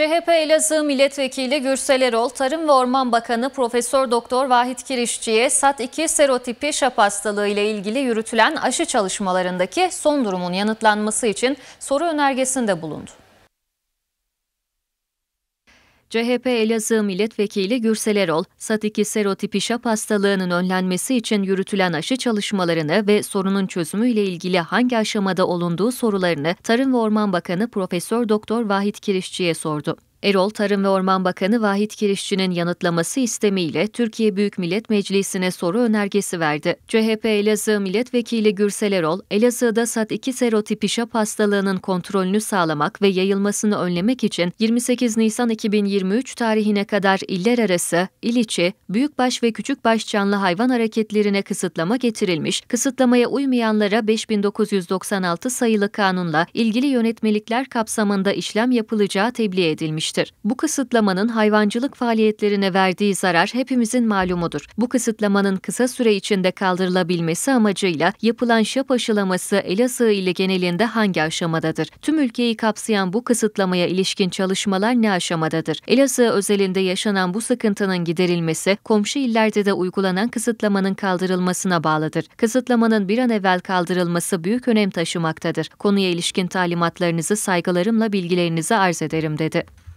CHP Elazığ Milletvekili Gürsel Erol, Tarım ve Orman Bakanı Profesör Doktor Vahit Kirişçi'ye SAT-2 serotipi şap hastalığı ile ilgili yürütülen aşı çalışmalarındaki son durumun yanıtlanması için soru önergesinde bulundu. CHP Elazığ Milletvekili Gürsel Erol, SAT-2 serotipişap hastalığının önlenmesi için yürütülen aşı çalışmalarını ve sorunun çözümüyle ilgili hangi aşamada olunduğu sorularını Tarım ve Orman Bakanı Profesör Doktor Vahit Kirişçi'ye sordu. Erol Tarım ve Orman Bakanı Vahit Kirişçi'nin yanıtlaması istemiyle Türkiye Büyük Millet Meclisi'ne soru önergesi verdi. CHP Elazığ Milletvekili Gürsel Erol, Elazığ'da SAT-2 serotipi şap hastalığının kontrolünü sağlamak ve yayılmasını önlemek için 28 Nisan 2023 tarihine kadar iller arası, il içi, büyükbaş ve küçükbaş canlı hayvan hareketlerine kısıtlama getirilmiş, kısıtlamaya uymayanlara 5996 sayılı kanunla ilgili yönetmelikler kapsamında işlem yapılacağı tebliğ edilmiş edilmiştir. Bu kısıtlamanın hayvancılık faaliyetlerine verdiği zarar hepimizin malumudur. Bu kısıtlamanın kısa süre içinde kaldırılabilmesi amacıyla yapılan şap aşılaması Elazığ ile genelinde hangi aşamadadır? Tüm ülkeyi kapsayan bu kısıtlamaya ilişkin çalışmalar ne aşamadadır? Elazığ özelinde yaşanan bu sıkıntının giderilmesi, komşu illerde de uygulanan kısıtlamanın kaldırılmasına bağlıdır. Kısıtlamanın bir an evvel kaldırılması büyük önem taşımaktadır. Konuya ilişkin talimatlarınızı saygılarımla bilgilerinizi arz ederim dedi.